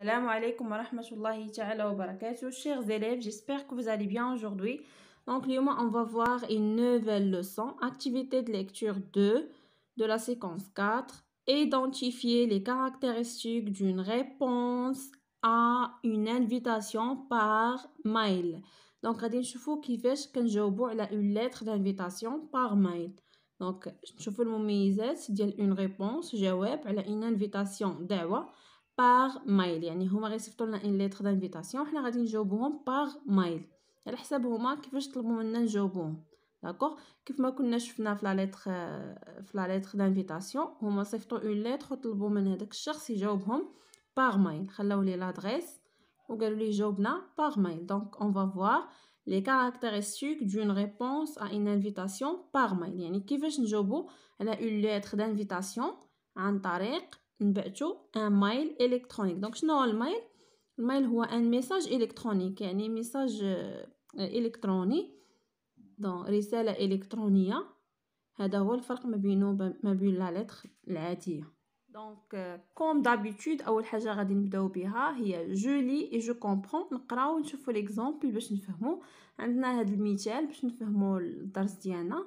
Salam alaikum wa rahmatullahi wa barakatuh. Chers élèves, j'espère que vous allez bien aujourd'hui. Donc, on va voir une nouvelle leçon, activité de lecture 2 de la séquence 4. Identifier les caractéristiques d'une réponse à une invitation par mail. Donc, choufou qui كيفاش كنجاوبوا a une lettre d'invitation par mail. Donc, نشوفوا y ديال une réponse, جواب une invitation, d'awa. باغ مايل يعني هما غيصيفطوا لنا ان ليتر دانفيتاسيون حنا غادي نجاوبوهم باغ مايل على حساب هما كيفاش طلبوا منا نجاوبوهم داكوغ كيف ما كنا شفنا في لا ليتر في لا ليتر دانفيتاسيون هما صيفطوا اون ليتر وطلبوا من هذاك الشخص يجاوبهم باغ مايل خلاو لي لادريس وقالوا لي جاوبنا باغ مايل دونك اون فوا لي كاركتيرستيك دون ريبونس ا ان انفيتاسيون باغ مايل يعني كيفاش نجاوبوا على اون ليتر دانفيتاسيون عن طريق نبعثوا ان مايل الكترونيك دونك شنو هو المايل المايل هو ان ميساج الكترونيك يعني ميساج الكتروني دون رساله الكترونيه هذا هو الفرق ما بينه ما بين لا لتر العاديه دونك كوم دابيتود اول حاجه غادي نبداو بها هي جو لي اي جو كومبرون نقراو نشوفو ليكزامبل باش نفهمو عندنا هاد المثال باش نفهمو الدرس ديالنا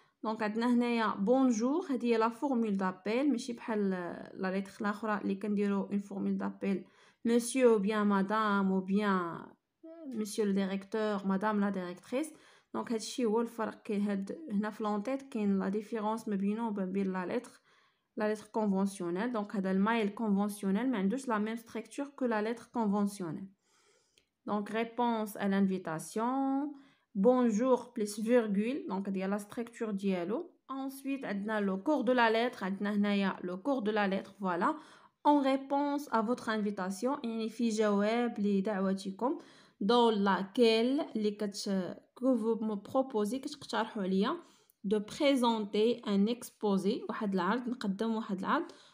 Donc, on a bonjour, c'est la formule d'appel. Nous la lettre, nous avons dit une formule d'appel. Monsieur ou bien madame, ou bien euh, monsieur le directeur, madame la directrice. Donc, nous avons qui que nous avons en tête la différence entre la lettre conventionnelle. Donc, c'est le mail conventionnel, mais nous la même structure que la lettre conventionnelle. Donc, réponse à l'invitation bonjour plus virgule donc il y a la structure dialo ensuite a le corps de la lettre a le cours de la lettre voilà en réponse à votre invitation il في جواب comme dans laquelle que vous me proposez de présenter un exposé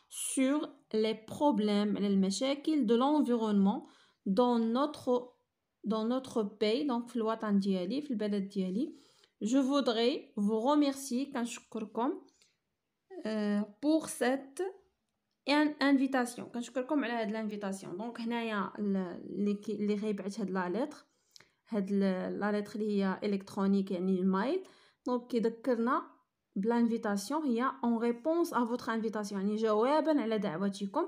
sur les problèmes les problèmes de l'environnement dans notre dans notre pays, donc dans le diali, Je voudrais vous remercier euh, pour cette invitation. elle a de l'invitation. Donc هنايا اللي la lettre, لا ليتر euh, et لا ليتر اللي هي الكترونيك يعني المايل دونك كيذكرنا بلانفيتاسيون هي invitation, à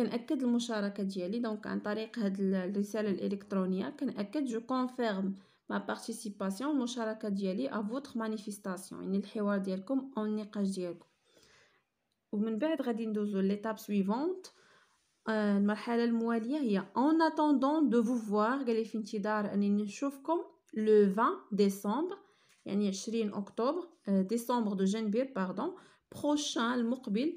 كنأكد المشاركة ديالي دونك عن طريق هاد الرسالة الإلكترونية كنأكد جو كونفيرم ما بارتيسيباسيون المشاركة ديالي افوتر مانيفيستاسيون يعني الحوار ديالكم او النقاش ديالكم ومن بعد غادي ندوزو ليتاب سويفونت آه، المرحله المواليه هي اون اتوندون دو فو فوار قالي في انتظار اني نشوفكم لو 20 ديسمبر يعني 20 اكتوبر ديسمبر دو جانفير باردون بروشان المقبل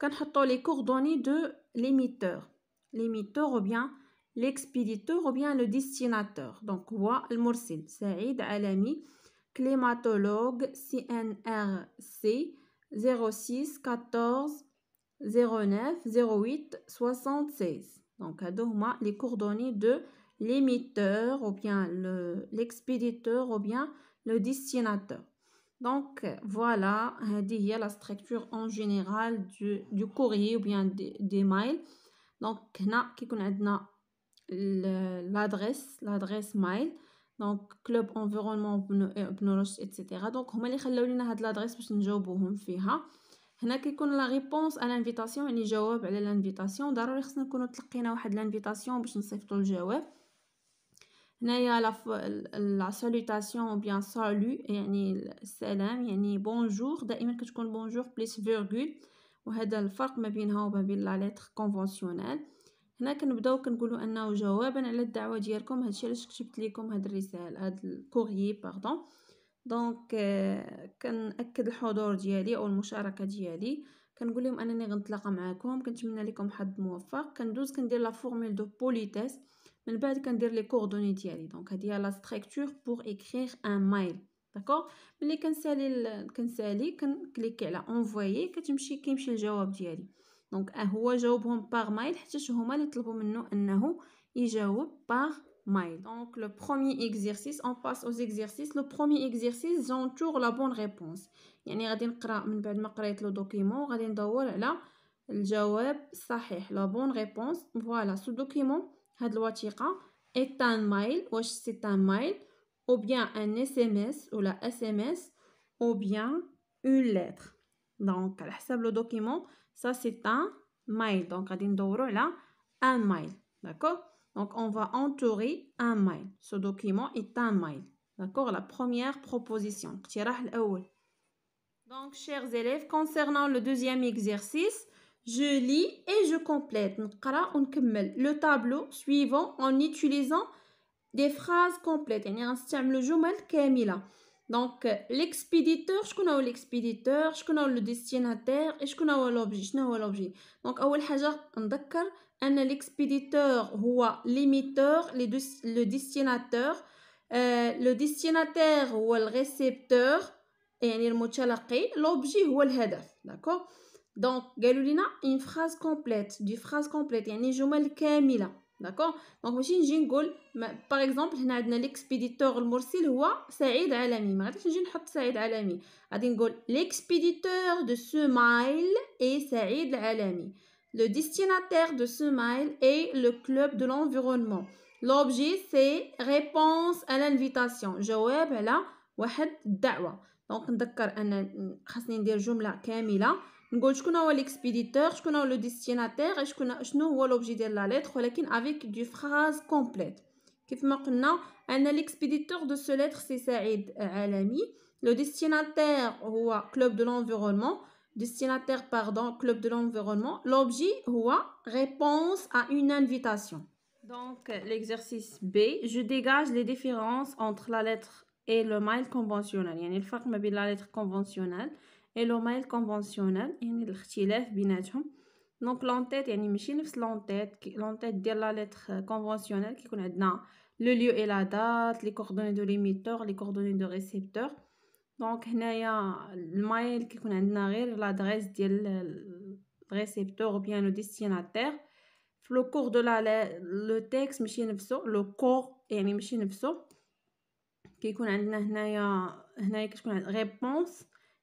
a les coordonnées de l'émiteur, l'émiteur ou bien l'expéditeur ou bien le destinateur. Donc, le المرسل سعيد علامي climatologue CNRC 06 14 09 08 76. Donc, on a les coordonnées de l'émetteur ou bien l'expéditeur ou bien le destinateur. Donc voilà, c'est euh, la structure en général du courrier ou bien des mails. Donc, il y a l'adresse, l'adresse mail, donc club environnement, euh, etc. Donc, il y a l'adresse pour que nous puissions faire ça. Il la réponse à l'invitation, il y a l'invitation. Il y a l'invitation pour que nous puissions faire هنايا لا لا سالوتاسيون بيان سالو يعني السلام يعني بونجور دائما كتكون بونجور بليس فيرغول وهذا الفرق ما بينها وما بين لا ليتر كونفونسيونيل هنا كنبداو كنقولوا انه جوابا على الدعوه ديالكم هادشي علاش كتبت لكم هاد الرساله هاد الكوري باردون دونك كنأكد الحضور ديالي او المشاركه ديالي كنقول لهم انني غنتلاقى معكم كنتمنى لكم حظ موفق كندوز كندير لا فورمول دو بوليتيس mais peut-être les coordonnées d'y aller donc c'est la structure pour écrire un mail d'accord mais les canceler canceler cliquer là envoyer que tu me cherches et me cherche la réponse d'y donc il quoi je répond par mail puisque je demande de nous à nous répond par mail donc le premier exercice on passe aux exercices le premier exercice entoure la bonne réponse y a ni rien de grave mais peut-être le document rien d'ailleurs là la réponse la bonne réponse voilà ce document هاد الوثيقة est un mail ou c'est un mail ou bien un SMS ou la SMS ou bien une lettre donc la حساب le document ça c'est un mail donc غادي un mail d'accord donc on va entourer un mail ce document est un mail d'accord la première proposition donc chers élèves concernant le deuxième exercice je lis et je complète. Le tableau suivant en utilisant des phrases complètes. Donc, euh, l'expéditeur, je connais l'expéditeur, je connais le destinataire et je connais l'objet. Je connais l'objet. Donc, أول حاجة نذكر أن l'expéditeur هو l'émetteur, le destinataire, euh, le destinataire هو le récepteur, et يعني المتلقي, l'objet le الهدف. D'accord donc, une phrase complète, du phrase complète, يعني جمل كاملة. D'accord Donc, ماشي نجي نقول par exemple, هنا عندنا l'expéditeur المرسل هو سعيد علامي، ما غاديش نجي نحط سعيد علامي، غادي نقول l'expéditeur de ce mail est سعيد Alami. Le destinataire de ce mail est le club de l'environnement. L'objet c'est réponse à l'invitation. جواب على واحد الدعوة. Donc, نذكر ان خاصني ندير جملة كاملة je connais l'expéditeur, je connais le destinataire et je connais l'objet de la lettre, e avec une phrase complète Qui on a e l'expéditeur de cette lettre, c'est Saïd al Le destinataire, c'est le club de l'environnement. destinataire, pardon, club de l'environnement. L'objet, c'est la réponse à une invitation. Donc, l'exercice B. Je dégage les différences entre la lettre et le mail conventionnel. Il faut qu'il la lettre conventionnelle. Et le mail conventionnel, il est le chilèvre, bien Donc, l'entête, il y a une machine qui l'entête, de la lettre conventionnelle qui connaît le lieu et la date, les coordonnées de l'émetteur, les coordonnées de récepteur. Donc, il y a le mail qui connaît l'adresse du récepteur ou bien le destinataire. Le corps de la le texte, le corps, il y a une machine qui connaît réponse.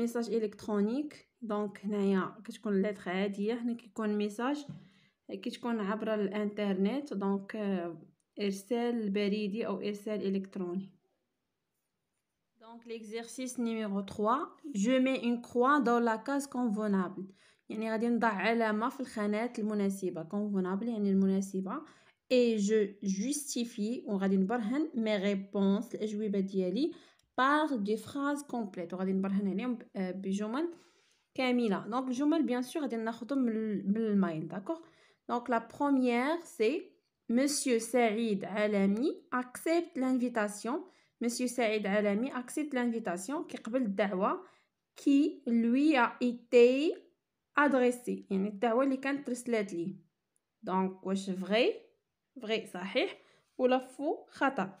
Message الكترونيك donc هنايا كتكون ليتر عاديه هنا كيكون ميساج عبر الانترنت دونك ارسال بريدي او ارسال الكتروني Donc l'exercice numéro 3, je mets une croix dans la case convenable. يعني غادي نضع علامه في الخانات convenable et je justifie وغادي نبرهن mes réponses par des phrases complètes. On va donc démontrer les deux jumels quels mots Donc jumel bien sûr, c'est un acte de malent. D'accord. Donc la première c'est Monsieur Saïd Alami accepte l'invitation. Monsieur Saïd Alami accepte l'invitation qui reçoit l'invitation qui lui a été adressée. Et l'invitation est traduite. Donc c'est vrai, vrai, ça y est. Ouf, chata.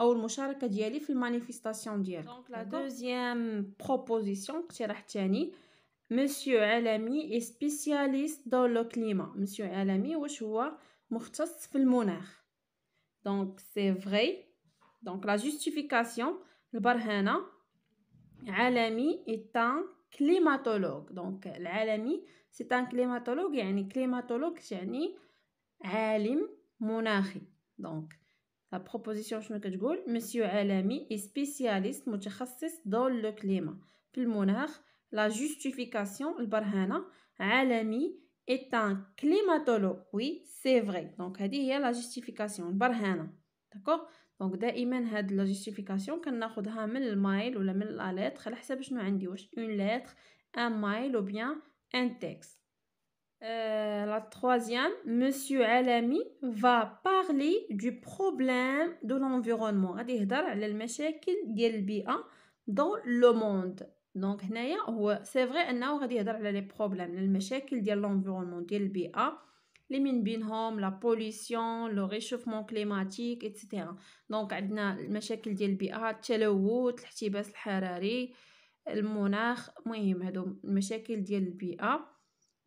Ou le d'y aller, une manifestation Donc, la deuxième proposition, c'est Monsieur Alami est spécialiste dans le climat. Monsieur Alami, il choix Donc, c'est vrai. Donc, la justification, le la Alami est climatologue. Donc, Alami c'est un climatologue. Et un climatologue, c'est un alim monarque. Donc, لا بروبوزيسيون شنو كتقول مسيو عالمي سبيسياليست متخصص دون لو كليما في المناخ لا جوستيفيكاسيون البرهانه عالمي est un climatologue oui c'est vrai donc هي لا جوستيفيكاسيون البرهانه داكوغ دونك دائما هاد لا جوستيفيكاسيون كناخذها من المايل ولا من الاليتر على حساب شنو عندي واش اون ليتر ان مايل او بيان ان تيكست Euh, la troisième, Monsieur Alami va parler du problème de l'environnement. dans le monde. Donc هنايا هو سي فري انه غادي يهضر على لي بروبليم المشاكل ديال لونفيرونمون ديال البيئه اللي من بينهم لا بوليسيون لو ريشوفمون كليماتيك ايتترا دونك عندنا المشاكل ديال البيئه التلوث الاحتباس الحراري المناخ مهم هادو المشاكل ديال البيئه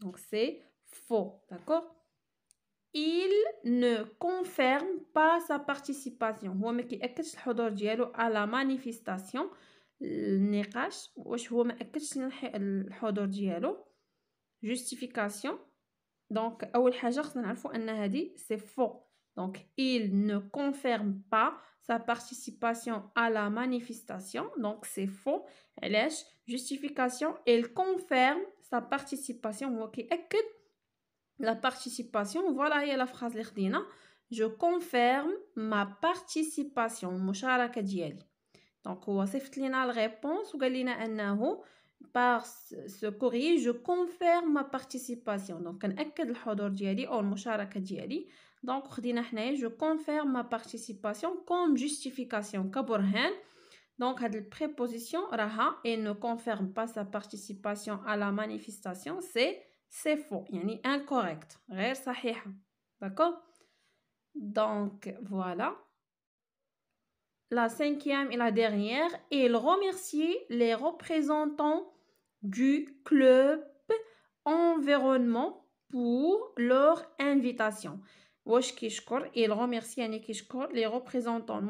Donc c'est faux, d'accord Il ne confirme pas sa participation. هو ما كيأكدش الحضور ديالو à la manifestation النقاش واش هو ما أكدش الحضور ديالو justification دونك اول حاجه خصنا نعرفوا ان هذه سي فو Donc, il ne confirme pas sa participation à la manifestation. Donc, c'est faux. justification il confirme sa participation Ok, la participation voilà a la phrase Lerdina, je confirme ma participation Donc, donc Donc, هو réponse لينا par ce courrier je confirme ma participation donc كنأكد الحضور ديالي ou المشاركة ديالي donc, je confirme ma participation comme justification. Donc, cette préposition raha et ne confirme pas sa participation à la manifestation, c'est c'est faux, une incorrect, D'accord Donc, voilà. La cinquième et la dernière, il remercie les représentants du club environnement pour leur invitation. Il remercie les représentants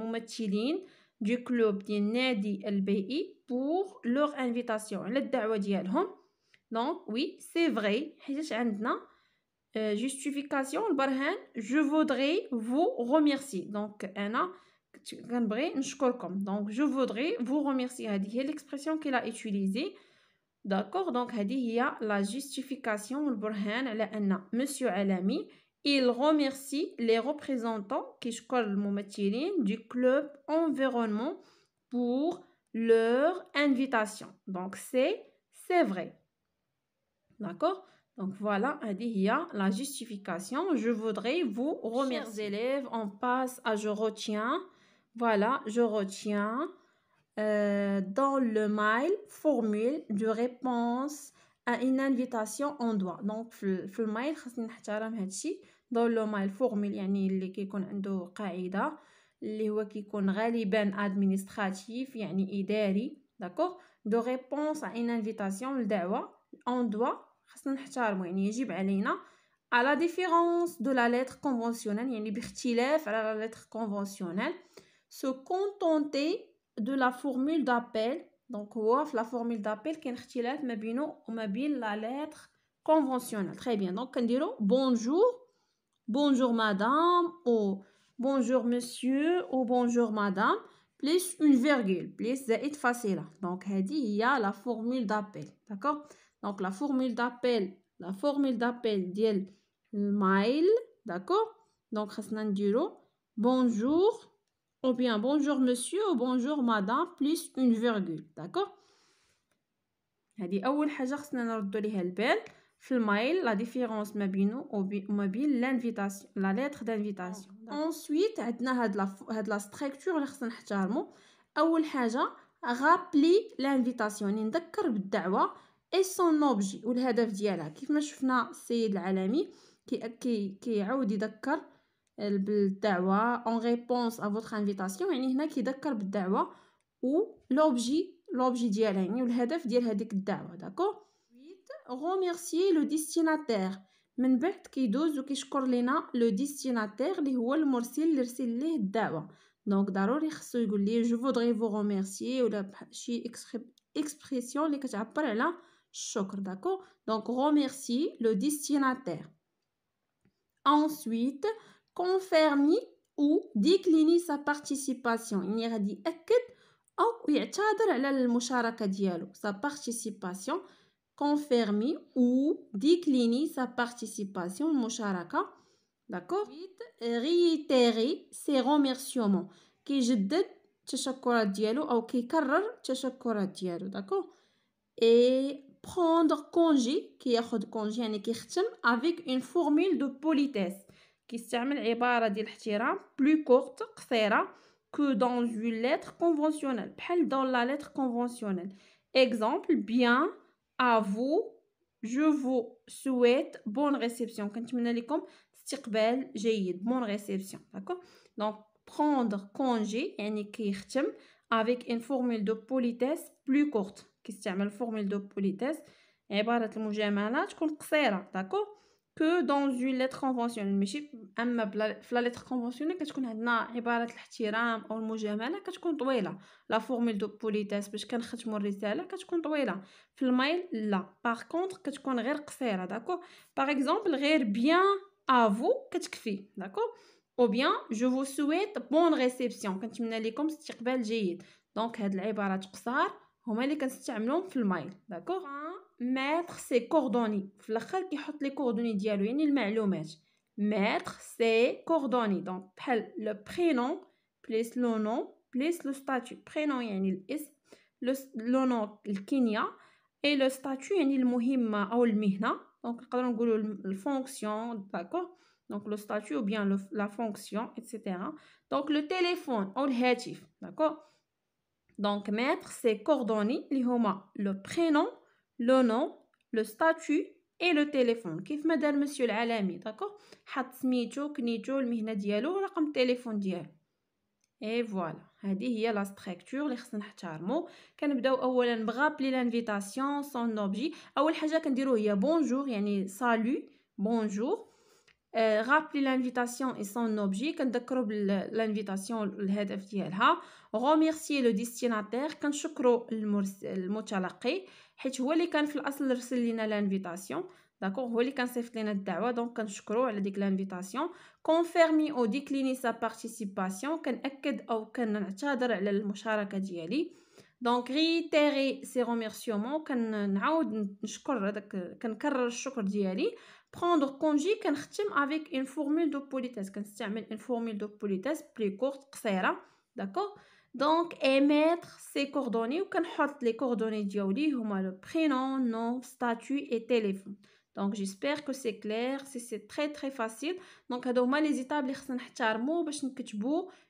du club de Nadi Lbi pour leur invitation. Donc, oui, c'est vrai. a euh, justification. Je voudrais vous remercier. Donc, je voudrais vous remercier. C'est l'expression qu'il a utilisée. D'accord. Donc, il y a la justification. Monsieur Alami. Il remercie les représentants qui du club environnement pour leur invitation. Donc, c'est c'est vrai. D'accord Donc, voilà, il y a la justification. Je voudrais vous remercier. élèves, on passe à je retiens. Voilà, je retiens. Euh, dans le mail, formule de réponse à une invitation en doigt. Donc, le mail, مع الفورميل يعني اللي كيكون عنده قاعده اللي هو كيكون غالبا ادمينستراتيف يعني اداري داكوغ دو ريبونس ا ان انفيتاسيون لدعوه اون دو خصنا نحتارمو يعني يجب علينا على ديفيرونس دو لا لتر كونفونسيونيل يعني باختلاف على لا لتر كونفونسيونيل سو كونتونتي دو لا فورمول دابيل دونك هو في لا فورمول دابيل كاين اختلاف ما بينو وما بين لا لتر كونفونسيونيل تري بيان دونك كنديرو بونجور bonjour madame ou bonjour monsieur ou bonjour madame, plus une virgule, plus est facile. Donc, il y a la formule d'appel, d'accord Donc, la formule d'appel, la formule d'appel le mail, d'accord Donc, on bonjour ou bien bonjour monsieur ou bonjour madame, plus une virgule, d'accord Il a حاجه خصنا c'est في المايل لا ديفيرونس ما بينو وما بين لانفيتاسيون لا ليتر دانفيتاسيون اونسويت عندنا هاد لا هاد لا ستركتور اللي خصنا نحترمو اول حاجه غابلي لانفيتاسيون يعني نذكر بالدعوه اي سون اوبجي والهدف ديالها كيف ما شفنا السيد العالمي كي كيعاود يذكر بالدعوه اون ريبونس ا فوتر انفيتاسيون يعني هنا كيذكر بالدعوه و لوبجي لوبجي ديالها يعني والهدف ديال هذيك الدعوه داكو remercier le destinataire من بعد كيدوز وكيشكر لينا لو ديستيناتير اللي هو المرسل اللي رسل ليه دونك ضروري خصو يقول ليه ولا شي اللي كتعبر على الشكر داكو ensuite confirmer ou décliner sa participation sa participation confirmer ou décliner sa participation au Moucharaka. D'accord Réitérer ses remerciements. Qui je تشكرات ديالو أو كيكرر تشكرات ديالو D'accord Et prendre congé qui ياخد congé avec une formule de politesse qui عبارة ديال plus courte que dans une lettre conventionnelle بحال dans la lettre conventionnelle exemple bien à vous. Je vous souhaite bonne réception. كنتمنى لكم استقبال une Bonne réception. D'accord Donc, prendre congé, et avec une formule de politesse plus courte. Qui La formule de politesse eh, je المجاملة vous قصيرة. D'accord que dans une lettre conventionnelle ماشي اما في lettre conventionnelle كتكون عندنا عباره الاحترام او المجامله كتكون طويله لا فورمول دو بوليتاس باش كنختموا الرساله كتكون طويله في المايل لا باغ كتكون غير قصيره غير بيان كتكفي او بيان جو فو سويت بون Maître, c'est coordonné. Il faut que les coordonnées le bien. Maître, c'est coordonné. Donc, le prénom plus le nom plus le statut. Prénom, prénom est le nom, le Kenya. Et le statut est le Mohima ou le Mihna. Donc, le fonction, d'accord Donc, le statut ou bien la fonction, etc. Donc, le téléphone ou le hétif, d'accord Donc, maître, c'est coordonné. Le prénom. لو نو لو ستاتو اي لو تيليفون كيف ما دار مسيو العالمي داكوغ حط سميتو كنيتو المهنه ديالو رقم التليفون ديالو اي فوالا هذه هي لا ستركتور اللي خصنا نحترمو كنبداو اولا بغابلي لانفيتاسيون سون اوبجي اول حاجه كنديرو هي بونجور يعني سالو بونجور آه غابلي لانفيتاسيون اي سون اوبجي كنذكروا بالانفيتاسيون الهدف ديالها غوميرسي لو ديستيناتير كنشكروا المتلقي حيت هو اللي كان في الاصل رسل لينا لانفيتاسيون داكوغ هو اللي كنصيفط لينا الدعوه دونك كنشكرو على ديك لانفيتاسيون كونفيرمي او ديكليني سا بارتيسيپاسيون كنأكد او كنعتذر على المشاركه ديالي دونك ريتيري سي روميرسيومون كنعاود نشكر هذاك كنكرر الشكر ديالي prendre congé كنختم avec une formule de politesse كنستعمل une formule de politesse plus courte قصيره d'accord donc émettre ses coordonnées وكنحط les coordonnées ديالي هما le prénom nom statut et téléphone donc j'espère que c'est clair c'est très très facile donc هادو هما les étapes اللي خصنا نحترمو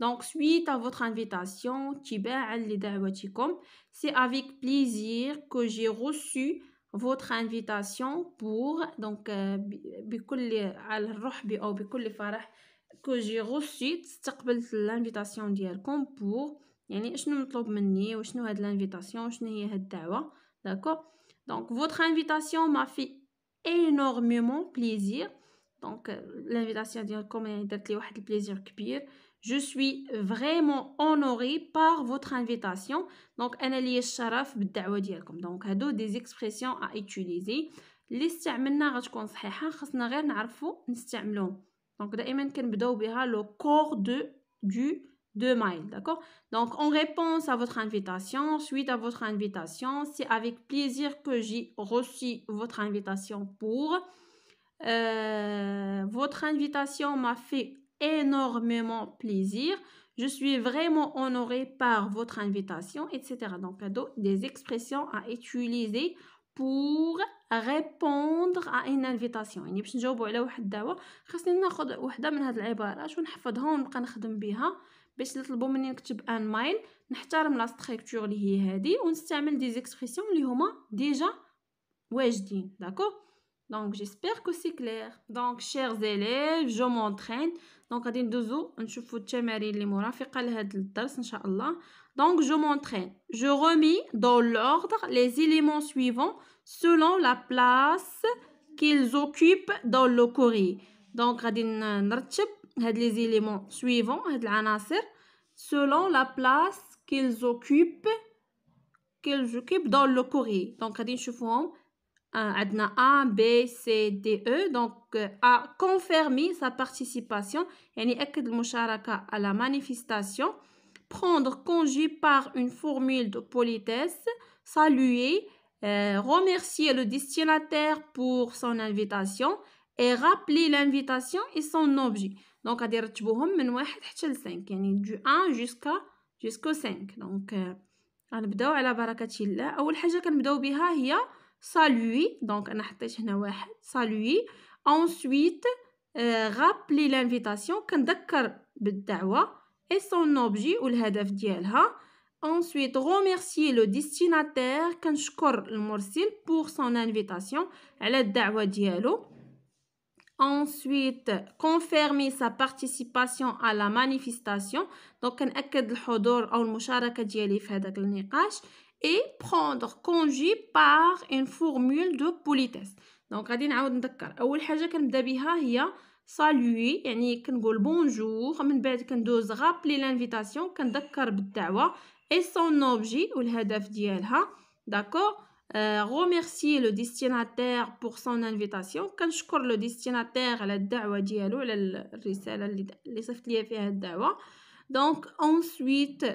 Donc, suite à votre invitation qui bat c'est avec plaisir que j'ai reçu votre invitation pour, donc, avec toute la joie ou toute la joie que j'ai reçue, j'ai reçu l'invitation de votre com pour, c'est-à-dire, qu'est-ce que vous me demandez, qu'est-ce que c'est que l'invitation, qu'est-ce que c'est que cette invitation, d'accord Donc, votre invitation m'a fait énormément plaisir. Donc, euh, l'invitation de votre com m'a donné un plaisir énorme. Je suis vraiment honorée par votre invitation. Donc, أنا لي الشرف Donc, des expressions à utiliser. les Donc, دائما بها le corps de du de mail, d'accord Donc, en réponse à votre invitation, suite à votre invitation, c'est avec plaisir que j'ai reçu votre invitation pour. Euh, votre invitation m'a fait énormément plaisir. Je suis vraiment honorée par votre invitation, etc. Donc, des expressions à utiliser pour répondre à une invitation يعني باش نجاوبوا على واحد الدعوه خاصني ناخذ وحده من هاد العبارات ونحفظها ونبقى نخدم بها باش يطلبوا مني نكتب ان ميل نحترم لا ستركتور اللي هي هادي ونستعمل دي زيكسبرسيون اللي هما ديجا واجدين داكور Donc, j'espère que c'est clair. Donc, chers élèves, je m'entraîne donc, غادي ندوزو نشوفو التمارين اللي الدرس ان شاء الله. Donc, je m'entraîne. Je remis dans l'ordre les éléments suivants selon la place qu'ils occupent dans le courrier. Donc, غادي نرتب هاد les éléments suivants, selon la place qu'ils occupent qu'ils occupent dans le courrier. Donc, غادي نشوفوهم عندنا euh, A, B, C, D, E Donc, euh, A confirmer sa participation يعني à la manifestation prendre congé par une formule de politesse saluer euh, remercier le destinataire pour son invitation et rappeler l'invitation et son objet donc غادي dire, من واحد حتى 5 يعني du 1 jusqu'à jusqu'au 5 donc on غنبداو على La الله أول حاجة كنبداو بها هي saluer donc a حطيت هنا واحد saluer ensuite euh, rappeler l'invitation كنذكر بالدعوه et son objet ou والهدف ديالها Ensuite, remercier le destinataire, كنشكر المرسل pour son invitation على الدعوة ديالو. Ensuite, confirmer sa participation à la manifestation. Donc, كنأكد الحضور أو المشاركة ديالي في هذاك النقاش et prendre congé par une formule de politesse donc غادي نعاود نذكر اول حاجه كنبدا بها هي saluer يعني كنقول bonjour من بعد rappeler l'invitation et son objet والهدف d'accord euh, remercier le destinataire pour son invitation كنشكر le destinataire على الدعوه ديالو donc ensuite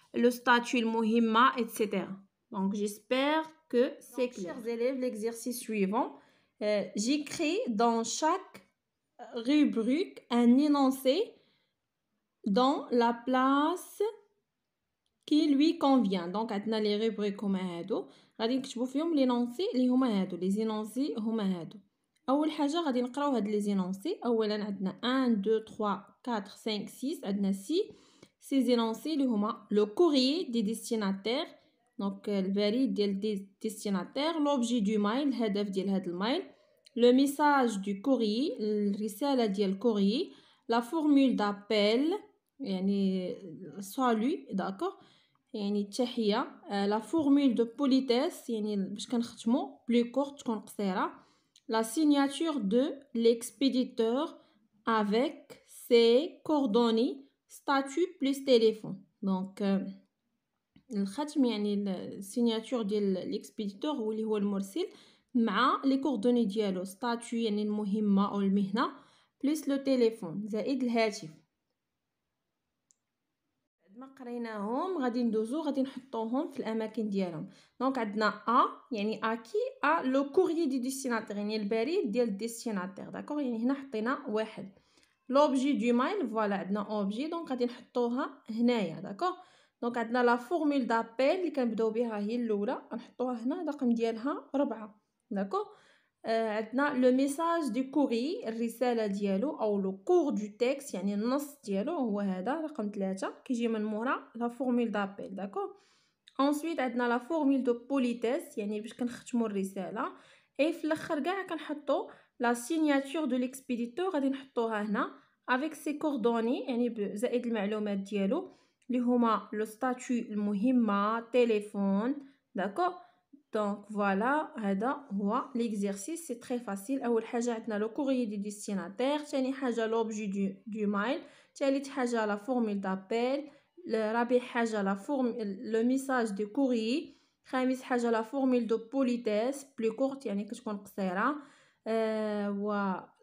le statut, le mohimma, etc. Donc, j'espère que c'est clair. Chers élèves, l'exercice suivant. Euh, J'écris dans chaque rubrique un énoncé dans la place qui lui convient. Donc, on a les rubriques comme هادو. غادي نكتبو فيهم l'énoncé اللي هما هادو. Les énoncés هما هادو. اول حاجه غادي نقراو هاد لي زينونسي اولا عندنا 1 2 3 4 5 6 عندنا 6 ces énoncés le courrier des destinataires donc euh, le ديال des destinataires l'objet du mail الهدف ديال هذا mail le message du courrier الرسالة ديال courrier la formule d'appel يعني salut d'accord يعني التحية euh, la formule de politesse يعني باش كنختمو plus courte تكون قصيره la signature de l'expéditeur avec ses coordonnées statut plus téléphone دونك الخاتم يعني السيناتور ديال الاكسبيديتور هو اللي هو المرسل مع لي كوردوني ديالو ستاتيو يعني المهمه او المهنه بلس لو تيليفون زائد الهاتف بعد ما قريناهم غادي ندوزو غادي نحطوهم في الاماكن ديالهم دونك عندنا ا يعني اكي ا لو كوريي دي ديستيناتير يعني البريد ديال ديستيناتير داكوغ يعني هنا حطينا واحد لوبجي دو مايل فوالا عندنا اوبجي دونك غادي نحطوها هنايا داكوغ دونك عندنا لا فورمول دابيل اللي كنبداو بها هي الاولى غنحطوها هنا الرقم ديالها ربعة داكوغ آه، عندنا لو ميساج دو كوري الرساله ديالو او لو كور دو تيكست يعني النص ديالو هو هذا رقم ثلاثة كيجي من مورا لا فورمول دابيل داكوغ انسويت عندنا لا فورمول دو بوليتيس يعني باش كنختمو الرساله اي في الاخر كاع كنحطو لا سيغناتور دو ليكسبيديتور غادي نحطوها هنا افيك سي كوردوني يعني زائد المعلومات ديالو اللي هما لو ستاتوي المهمه تليفون داكو دونك فوالا هذا هو ليكزيرسيس سي تري فاسيل اول حاجه عندنا لو كوري دي ديستيناتير ثاني حاجه لوبجي دو, دو مايل ثالث حاجه لا فورمول دابيل رابع حاجه لا فورم لو ميساج دو كوري خامس حاجه لا فورمول دو بوليتيس بلو كورت يعني كتكون قصيره آه و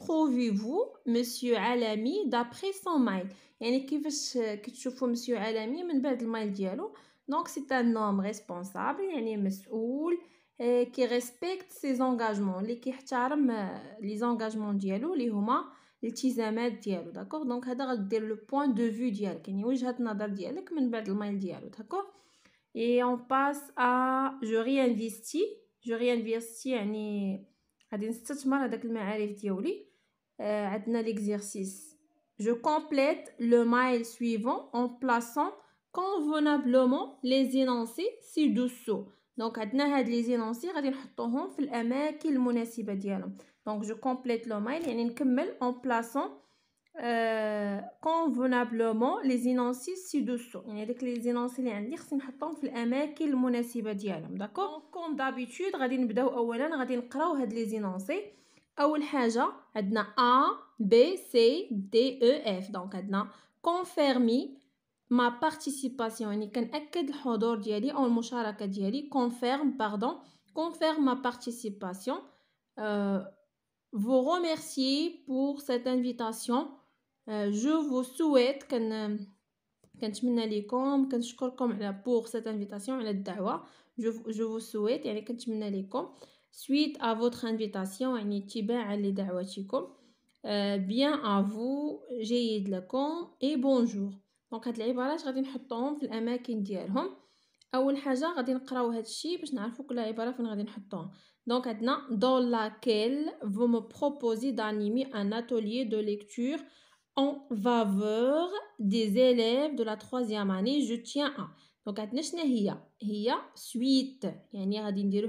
Trouvez-vous Monsieur Alami d'après son mail يعني كيفاش كتشوفوا مسيو عالمي من بعد المايل ديالو دونك سي ان نوم ريسبونسابل يعني مسؤول كي ريسبكت سي زونغاجمون اللي كيحترم لي زونغاجمون ديالو اللي هما الالتزامات ديالو داكوغ دونك هذا غدير لو بوين دو في ديالك يعني وجهه النظر ديالك من بعد المايل ديالو داكوغ اي اون باس ا جو ري انفيستي جو ري انفيستي يعني غادي نستثمر هذاك المعارف ديالي Euh, l'exercice. Je complète le mail suivant en plaçant convenablement les énoncés ci-dessous. Donc, je complète le mail en plaçant euh, convenablement les énoncés ci-dessous. Comme d'habitude les Aujourd'hui, adna A B C D E F donc adna ma participation. Il confirme pardon confirme ma participation. Euh, vous remercier pour cette invitation. Euh, je vous souhaite que pour cette invitation Je vous souhaite que tu suite à votre invitation bien à vous le لكم et bonjour دونك dire العبارات اول حاجه غادي نقراو الشيء باش كل عباره فين غادي دونك عندنا dans laquelle vous me proposez d'animer un atelier de lecture en faveur des élèves de la troisième année je tiens à دونك عندنا شنو هي هي suite يعني غادي نديرو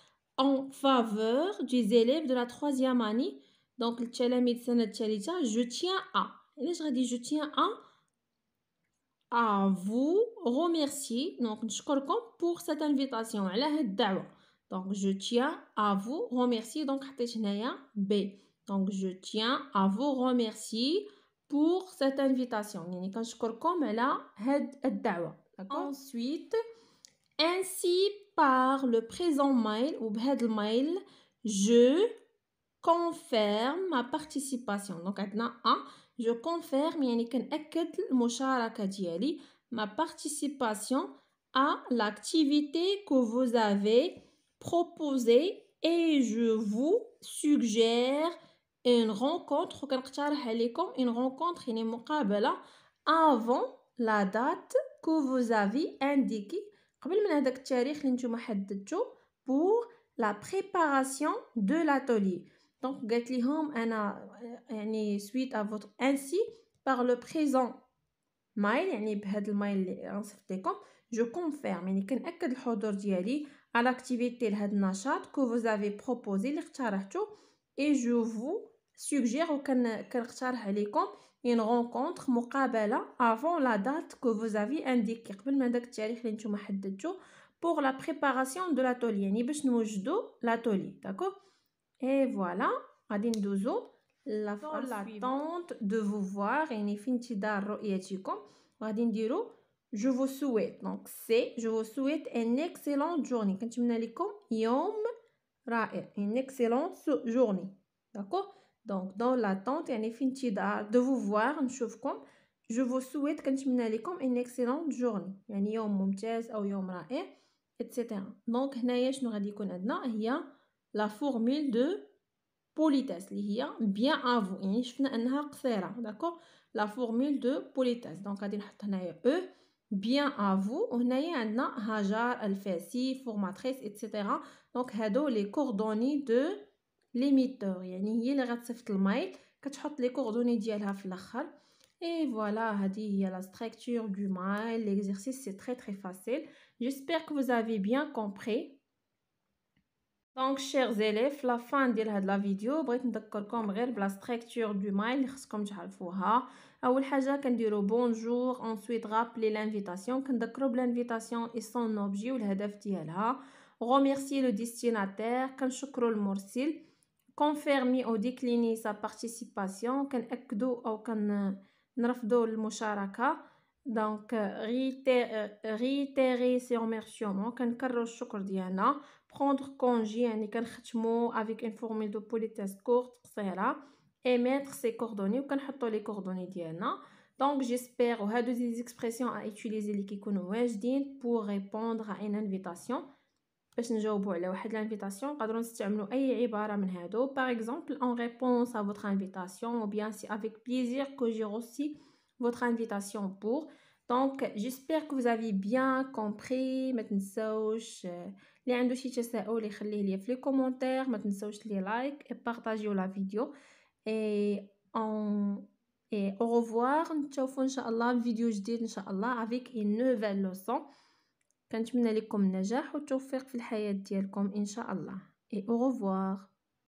en faveur des élèves de la troisième année. Donc, je tiens à. Et je dis, je tiens à à vous remercier donc pour cette invitation donc je tiens à vous remercier donc B donc je tiens à vous remercier pour cette invitation Ensuite ainsi, par le présent mail ou bhed mail, je confirme ma participation. Donc, maintenant, hein, je confirme يعني ma participation à l'activité que vous avez proposée et je vous suggère une rencontre une rencontre يعني avant la date que vous avez indiquée pour la préparation de l'atelier. Donc, suite à votre... Ainsi, par le présent je confirme à l'activité de la que vous avez proposée et je vous suggère une rencontre مقابله avant la date que vous avez indiquée قبل ما داك التاريخ اللي نتوما حددتو pour la préparation de l'atelier يعني باش نوجدو l'atelier d'accord et voilà غادي ندوزو la l'attente de vous voir يعني فين انتظار رؤيتكم غادي نديرو je vous souhaite donc c'est je vous souhaite une excellente journée كنتمنى لكم يوم رائع une excellente journée d'accord donc, dans l'attente, il y a une infinité hein, de vous voir, nous chauffons. Je vous souhaite que vous allez comme une excellente journée. un y a un jour mumtaz ou un jour raï, etc. Donc, nous nous radicons maintenant. Il y a la formule de politesse. Il y a bien à vous. Ici, y a une harcère, d'accord La formule de politesse. Donc, il y a un e bien à vous. Il y a un hajar, alfasi, formatrice, etc. Donc, il y les coordonnées de limiteur, y a nié les le mail, que tu as les coordonnées d'élève là-haut, et voilà, à y a la structure du mail. L'exercice est très très facile. J'espère que vous avez bien compris. Donc, chers élèves, la fin de la vidéo, brindons d'accord comme guerber la structure du mail, comme j'ai fait là. La première, qu'on dit bonjour, ensuite rappeler l'invitation, vous qu'on décroble l'invitation et son objet ou le but d'élève. Remercier le destinataire, qu'on chuchre le morceau. Confirmer ou décliner sa participation, qu'on accorde ou qu'on refasse le partenariat. Donc, réitérer ses remerciements, qu'on recrute les chocs prendre congé, qu'on regroupe avec une formule de politesse courte, etc. Et mettre ses coordonnées, qu'on mette les coordonnées d'Iéna. Donc, j'espère que vous utiliser utilisé ces expressions pour répondre à une invitation pour répondre à une invitation, vous pouvez utiliser n'importe quelle expression de celles-ci, par exemple, en réponse à votre invitation ou bien c'est avec plaisir que j'ai j'accepte votre invitation pour. Donc, j'espère que vous avez bien compris, ne l'oubliez pas, celui qui a des questions, laissez-le dans les oh, commentaires, ne l'oubliez pas le like et partagez la vidéo et en et au revoir, on se voit incha'Allah dans une nouvelle vidéo avec une nouvelle leçon. كنتمنى لكم النجاح والتوفيق في الحياه ديالكم ان شاء الله اي او